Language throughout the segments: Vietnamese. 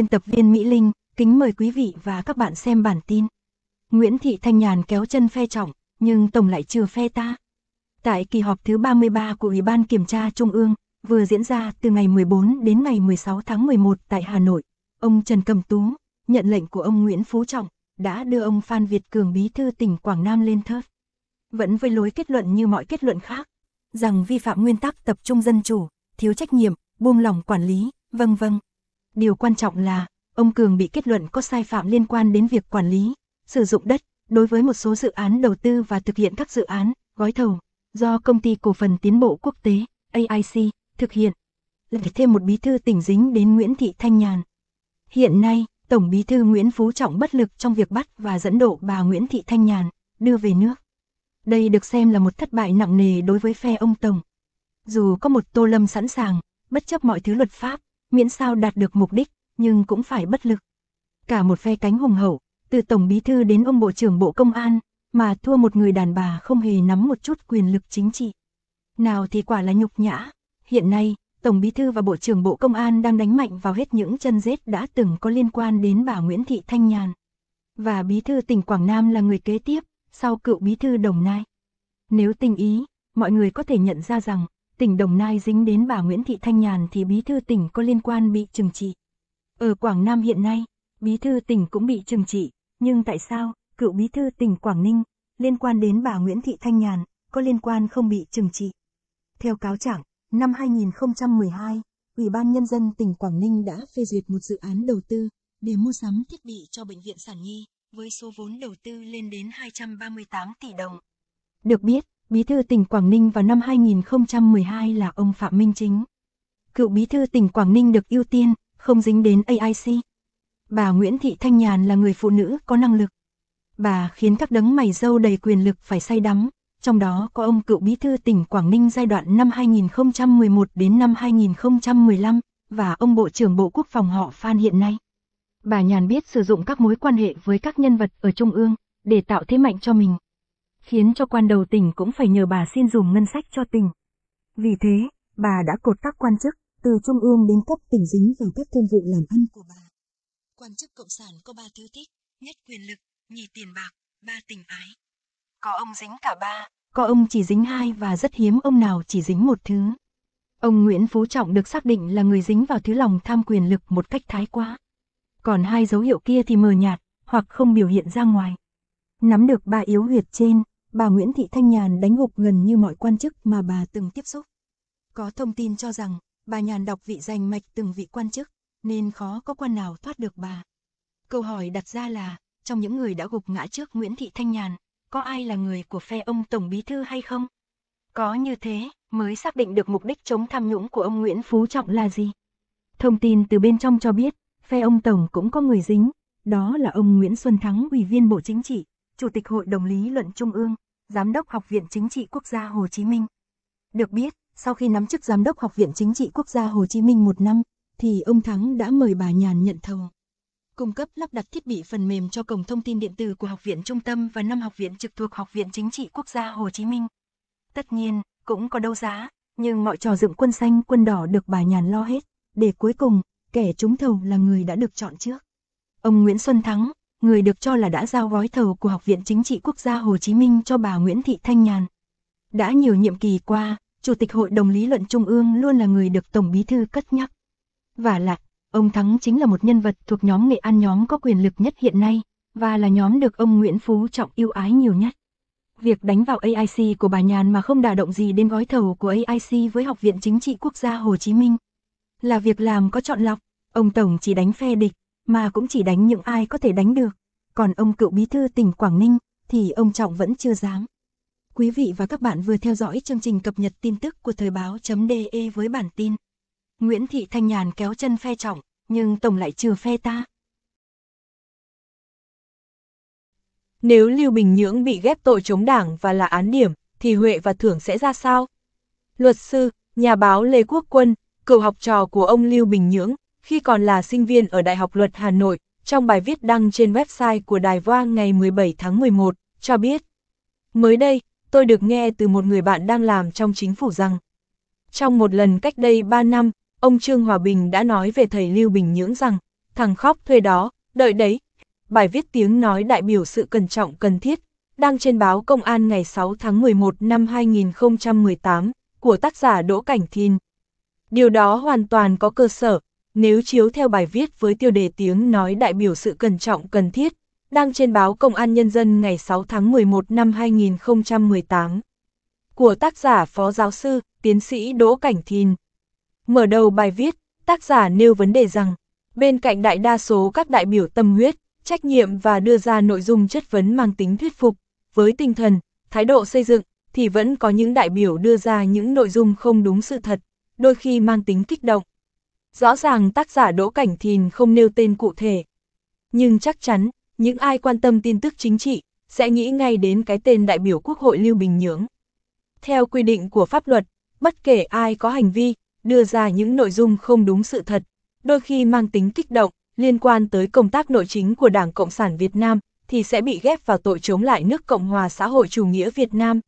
biên tập viên Mỹ Linh, kính mời quý vị và các bạn xem bản tin. Nguyễn Thị Thanh Nhàn kéo chân phe trọng, nhưng Tổng lại chưa phe ta. Tại kỳ họp thứ 33 của Ủy ban Kiểm tra Trung ương, vừa diễn ra từ ngày 14 đến ngày 16 tháng 11 tại Hà Nội, ông Trần Cầm Tú, nhận lệnh của ông Nguyễn Phú Trọng, đã đưa ông Phan Việt Cường Bí thư tỉnh Quảng Nam lên thớt. Vẫn với lối kết luận như mọi kết luận khác, rằng vi phạm nguyên tắc tập trung dân chủ, thiếu trách nhiệm, buông lỏng quản lý, vâng vâng. Điều quan trọng là, ông Cường bị kết luận có sai phạm liên quan đến việc quản lý, sử dụng đất, đối với một số dự án đầu tư và thực hiện các dự án, gói thầu, do Công ty Cổ phần Tiến bộ Quốc tế, AIC, thực hiện. Lại thêm một bí thư tỉnh dính đến Nguyễn Thị Thanh Nhàn. Hiện nay, Tổng bí thư Nguyễn Phú Trọng bất lực trong việc bắt và dẫn độ bà Nguyễn Thị Thanh Nhàn, đưa về nước. Đây được xem là một thất bại nặng nề đối với phe ông Tổng. Dù có một tô lâm sẵn sàng, bất chấp mọi thứ luật pháp, miễn sao đạt được mục đích, nhưng cũng phải bất lực. Cả một phe cánh hùng hậu, từ Tổng Bí Thư đến ông Bộ trưởng Bộ Công an, mà thua một người đàn bà không hề nắm một chút quyền lực chính trị. Nào thì quả là nhục nhã. Hiện nay, Tổng Bí Thư và Bộ trưởng Bộ Công an đang đánh mạnh vào hết những chân rết đã từng có liên quan đến bà Nguyễn Thị Thanh Nhàn. Và Bí Thư tỉnh Quảng Nam là người kế tiếp, sau cựu Bí Thư Đồng Nai. Nếu tình ý, mọi người có thể nhận ra rằng, tỉnh Đồng Nai dính đến bà Nguyễn Thị Thanh Nhàn thì bí thư tỉnh có liên quan bị trừng trị. Ở Quảng Nam hiện nay, bí thư tỉnh cũng bị trừng trị, nhưng tại sao, cựu bí thư tỉnh Quảng Ninh, liên quan đến bà Nguyễn Thị Thanh Nhàn, có liên quan không bị trừng trị? Theo cáo trạng, năm 2012, Ủy ban Nhân dân tỉnh Quảng Ninh đã phê duyệt một dự án đầu tư để mua sắm thiết bị cho Bệnh viện Sản Nhi, với số vốn đầu tư lên đến 238 tỷ đồng. Được biết, Bí thư tỉnh Quảng Ninh vào năm 2012 là ông Phạm Minh Chính. Cựu bí thư tỉnh Quảng Ninh được ưu tiên, không dính đến AIC. Bà Nguyễn Thị Thanh Nhàn là người phụ nữ có năng lực. Bà khiến các đấng mày dâu đầy quyền lực phải say đắm, trong đó có ông cựu bí thư tỉnh Quảng Ninh giai đoạn năm 2011 đến năm 2015 và ông Bộ trưởng Bộ Quốc phòng họ Phan hiện nay. Bà Nhàn biết sử dụng các mối quan hệ với các nhân vật ở Trung ương để tạo thế mạnh cho mình khiến cho quan đầu tỉnh cũng phải nhờ bà xin dùng ngân sách cho tỉnh. Vì thế, bà đã cột các quan chức, từ trung ương đến cấp tỉnh dính vào các thương vụ làm ăn của bà. Quan chức cộng sản có ba thứ thích, nhất quyền lực, nhì tiền bạc, ba tình ái. Có ông dính cả ba, có ông chỉ dính hai và rất hiếm ông nào chỉ dính một thứ. Ông Nguyễn Phú Trọng được xác định là người dính vào thứ lòng tham quyền lực một cách thái quá. Còn hai dấu hiệu kia thì mờ nhạt, hoặc không biểu hiện ra ngoài. Nắm được ba yếu huyệt trên, bà Nguyễn Thị Thanh Nhàn đánh gục gần như mọi quan chức mà bà từng tiếp xúc. Có thông tin cho rằng, bà Nhàn đọc vị danh mạch từng vị quan chức, nên khó có quan nào thoát được bà. Câu hỏi đặt ra là, trong những người đã gục ngã trước Nguyễn Thị Thanh Nhàn, có ai là người của phe ông Tổng Bí Thư hay không? Có như thế, mới xác định được mục đích chống tham nhũng của ông Nguyễn Phú Trọng là gì. Thông tin từ bên trong cho biết, phe ông Tổng cũng có người dính, đó là ông Nguyễn Xuân Thắng Ủy viên Bộ Chính trị, Chủ tịch Hội đồng Lý luận Trung ương, Giám đốc Học viện Chính trị Quốc gia Hồ Chí Minh. Được biết, sau khi nắm chức Giám đốc Học viện Chính trị Quốc gia Hồ Chí Minh một năm, thì ông Thắng đã mời bà Nhàn nhận thầu. Cung cấp lắp đặt thiết bị phần mềm cho cổng thông tin điện tử của Học viện Trung tâm và năm học viện trực thuộc Học viện Chính trị Quốc gia Hồ Chí Minh. Tất nhiên, cũng có đấu giá, nhưng mọi trò dựng quân xanh quân đỏ được bà Nhàn lo hết, để cuối cùng, kẻ trúng thầu là người đã được chọn trước. Ông Nguyễn Xuân Thắng, người được cho là đã giao gói thầu của Học viện Chính trị Quốc gia Hồ Chí Minh cho bà Nguyễn Thị Thanh Nhàn. Đã nhiều nhiệm kỳ qua, Chủ tịch Hội đồng Lý luận Trung ương luôn là người được Tổng Bí thư cất nhắc. Và là ông Thắng chính là một nhân vật thuộc nhóm Nghệ An nhóm có quyền lực nhất hiện nay, và là nhóm được ông Nguyễn Phú Trọng yêu ái nhiều nhất. Việc đánh vào AIC của bà Nhàn mà không đả động gì đến gói thầu của AIC với Học viện Chính trị Quốc gia Hồ Chí Minh là việc làm có chọn lọc, ông Tổng chỉ đánh phe địch, mà cũng chỉ đánh những ai có thể đánh được. Còn ông cựu bí thư tỉnh Quảng Ninh, thì ông Trọng vẫn chưa dám. Quý vị và các bạn vừa theo dõi chương trình cập nhật tin tức của Thời báo.de với bản tin. Nguyễn Thị Thanh Nhàn kéo chân phe Trọng, nhưng Tổng lại trừ phe ta. Nếu Lưu Bình Nhưỡng bị ghép tội chống đảng và là án điểm, thì Huệ và Thưởng sẽ ra sao? Luật sư, nhà báo Lê Quốc Quân, cựu học trò của ông Lưu Bình Nhưỡng, khi còn là sinh viên ở Đại học Luật Hà Nội, trong bài viết đăng trên website của Đài Voang ngày 17 tháng 11, cho biết. Mới đây, tôi được nghe từ một người bạn đang làm trong chính phủ rằng, trong một lần cách đây 3 năm, ông Trương Hòa Bình đã nói về thầy Lưu Bình Nhưỡng rằng, thằng khóc thuê đó, đợi đấy. Bài viết tiếng nói đại biểu sự cẩn trọng cần thiết, đăng trên báo Công an ngày 6 tháng 11 năm 2018 của tác giả Đỗ Cảnh Thìn. Điều đó hoàn toàn có cơ sở, nếu chiếu theo bài viết với tiêu đề tiếng nói đại biểu sự cẩn trọng cần thiết, đăng trên báo Công an Nhân dân ngày 6 tháng 11 năm 2018, của tác giả Phó Giáo sư, Tiến sĩ Đỗ Cảnh Thìn. Mở đầu bài viết, tác giả nêu vấn đề rằng, bên cạnh đại đa số các đại biểu tâm huyết, trách nhiệm và đưa ra nội dung chất vấn mang tính thuyết phục, với tinh thần, thái độ xây dựng, thì vẫn có những đại biểu đưa ra những nội dung không đúng sự thật, đôi khi mang tính kích động, rõ ràng tác giả Đỗ Cảnh Thìn không nêu tên cụ thể. Nhưng chắc chắn, những ai quan tâm tin tức chính trị, sẽ nghĩ ngay đến cái tên đại biểu Quốc hội Lưu Bình Nhưỡng. Theo quy định của pháp luật, bất kể ai có hành vi, đưa ra những nội dung không đúng sự thật, đôi khi mang tính kích động, liên quan tới công tác nội chính của Đảng Cộng sản Việt Nam, thì sẽ bị ghép vào tội chống lại nước Cộng hòa xã hội chủ nghĩa Việt Nam.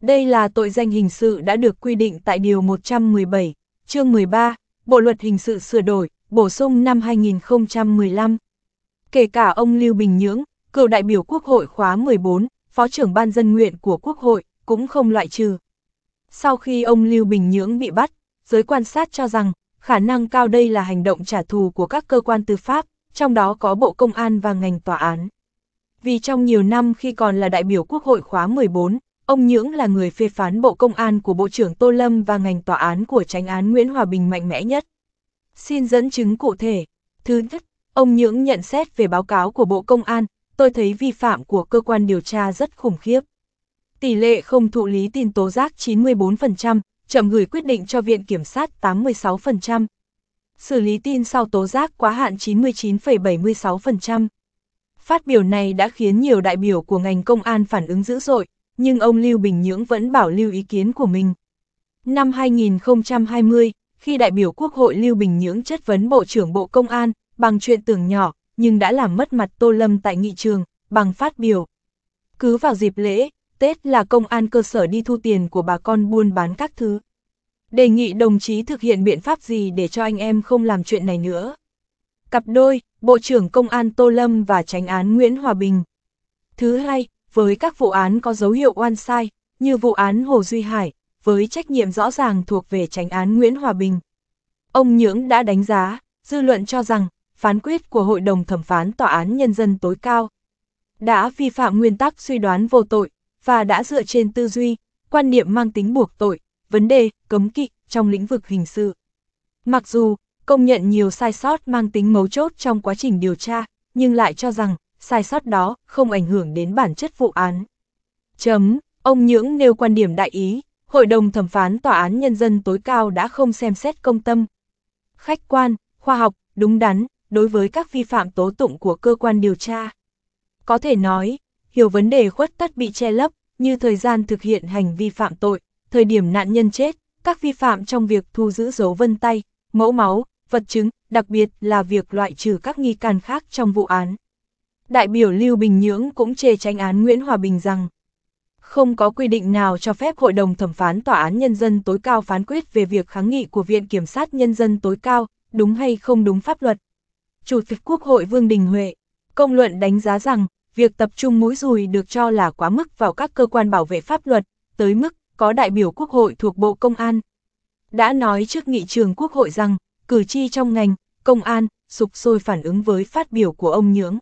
Đây là tội danh hình sự đã được quy định tại Điều 117, chương 13, Bộ luật hình sự sửa đổi, bổ sung năm 2015. Kể cả ông Lưu Bình Nhưỡng, cựu đại biểu Quốc hội khóa 14, Phó trưởng Ban dân nguyện của Quốc hội, cũng không loại trừ. Sau khi ông Lưu Bình Nhưỡng bị bắt, giới quan sát cho rằng, khả năng cao đây là hành động trả thù của các cơ quan tư pháp, trong đó có Bộ Công an và ngành tòa án. Vì trong nhiều năm khi còn là đại biểu Quốc hội khóa 14, Ông Nhưỡng là người phê phán Bộ Công an của Bộ trưởng Tô Lâm và ngành tòa án của tránh án Nguyễn Hòa Bình mạnh mẽ nhất. Xin dẫn chứng cụ thể. Thứ nhất, ông Nhưỡng nhận xét về báo cáo của Bộ Công an, tôi thấy vi phạm của cơ quan điều tra rất khủng khiếp. Tỷ lệ không thụ lý tin tố giác 94%, chậm gửi quyết định cho Viện Kiểm sát 86%. Xử lý tin sau tố giác quá hạn 99,76%. Phát biểu này đã khiến nhiều đại biểu của ngành công an phản ứng dữ dội, nhưng ông Lưu Bình Nhưỡng vẫn bảo lưu ý kiến của mình. Năm 2020, khi đại biểu Quốc hội Lưu Bình Nhưỡng chất vấn Bộ trưởng Bộ Công an, bằng chuyện tưởng nhỏ, nhưng đã làm mất mặt Tô Lâm tại nghị trường, bằng phát biểu. Cứ vào dịp lễ, Tết là công an cơ sở đi thu tiền của bà con buôn bán các thứ. Đề nghị đồng chí thực hiện biện pháp gì để cho anh em không làm chuyện này nữa. Cặp đôi, Bộ trưởng Công an Tô Lâm và Tránh án Nguyễn Hòa Bình. Thứ hai, với các vụ án có dấu hiệu oan sai, như vụ án Hồ Duy Hải, với trách nhiệm rõ ràng thuộc về tránh án Nguyễn Hòa Bình. Ông Nhưỡng đã đánh giá, dư luận cho rằng, phán quyết của Hội đồng Thẩm phán Tòa án Nhân dân tối cao đã vi phạm nguyên tắc suy đoán vô tội và đã dựa trên tư duy, quan niệm mang tính buộc tội, vấn đề, cấm kỵ trong lĩnh vực hình sự. Mặc dù, công nhận nhiều sai sót mang tính mấu chốt trong quá trình điều tra, nhưng lại cho rằng, sai sót đó không ảnh hưởng đến bản chất vụ án. Chấm, ông Nhưỡng nêu quan điểm đại ý, Hội đồng thẩm phán Tòa án Nhân dân tối cao đã không xem xét công tâm. Khách quan, khoa học, đúng đắn, đối với các vi phạm tố tụng của cơ quan điều tra. Có thể nói, hiểu vấn đề khuất tất bị che lấp, như thời gian thực hiện hành vi phạm tội, thời điểm nạn nhân chết, các vi phạm trong việc thu giữ dấu vân tay, mẫu máu, vật chứng, đặc biệt là việc loại trừ các nghi can khác trong vụ án đại biểu Lưu Bình Nhưỡng cũng chê tranh án Nguyễn Hòa Bình rằng không có quy định nào cho phép Hội đồng Thẩm phán Tòa án Nhân dân tối cao phán quyết về việc kháng nghị của Viện Kiểm sát Nhân dân tối cao, đúng hay không đúng pháp luật. Chủ tịch Quốc hội Vương Đình Huệ, công luận đánh giá rằng, việc tập trung mũi dùi được cho là quá mức vào các cơ quan bảo vệ pháp luật, tới mức có đại biểu Quốc hội thuộc Bộ Công an. Đã nói trước nghị trường Quốc hội rằng, cử tri trong ngành, công an, sục sôi phản ứng với phát biểu của ông Nhưỡng.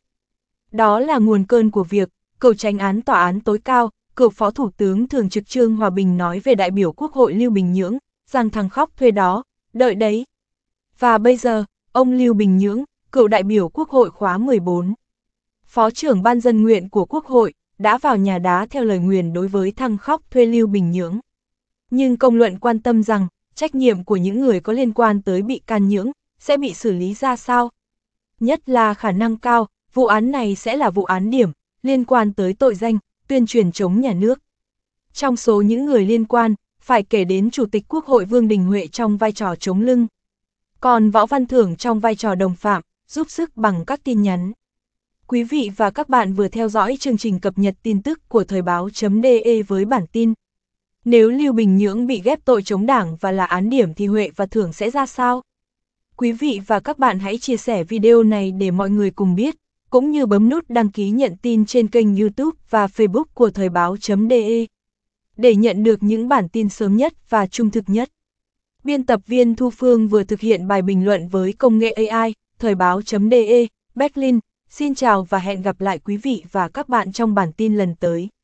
Đó là nguồn cơn của việc, cựu tranh án tòa án tối cao, cựu phó thủ tướng thường trực Trương Hòa Bình nói về đại biểu Quốc hội Lưu Bình Nhưỡng, rằng thằng khóc thuê đó, đợi đấy. Và bây giờ, ông Lưu Bình Nhưỡng, cựu đại biểu Quốc hội khóa 14, Phó trưởng Ban dân nguyện của Quốc hội, đã vào nhà đá theo lời nguyền đối với thăng khóc thuê Lưu Bình Nhưỡng. Nhưng công luận quan tâm rằng, trách nhiệm của những người có liên quan tới bị can nhưỡng, sẽ bị xử lý ra sao? Nhất là khả năng cao, Vụ án này sẽ là vụ án điểm, liên quan tới tội danh, tuyên truyền chống nhà nước. Trong số những người liên quan, phải kể đến Chủ tịch Quốc hội Vương Đình Huệ trong vai trò chống lưng. Còn Võ Văn Thưởng trong vai trò đồng phạm, giúp sức bằng các tin nhắn. Quý vị và các bạn vừa theo dõi chương trình cập nhật tin tức của Thời báo.de với bản tin. Nếu Lưu Bình Nhưỡng bị ghép tội chống đảng và là án điểm thì Huệ và Thưởng sẽ ra sao? Quý vị và các bạn hãy chia sẻ video này để mọi người cùng biết cũng như bấm nút đăng ký nhận tin trên kênh YouTube và Facebook của Thời báo.de để nhận được những bản tin sớm nhất và trung thực nhất. Biên tập viên Thu Phương vừa thực hiện bài bình luận với công nghệ AI, Thời báo.de, Berlin. Xin chào và hẹn gặp lại quý vị và các bạn trong bản tin lần tới.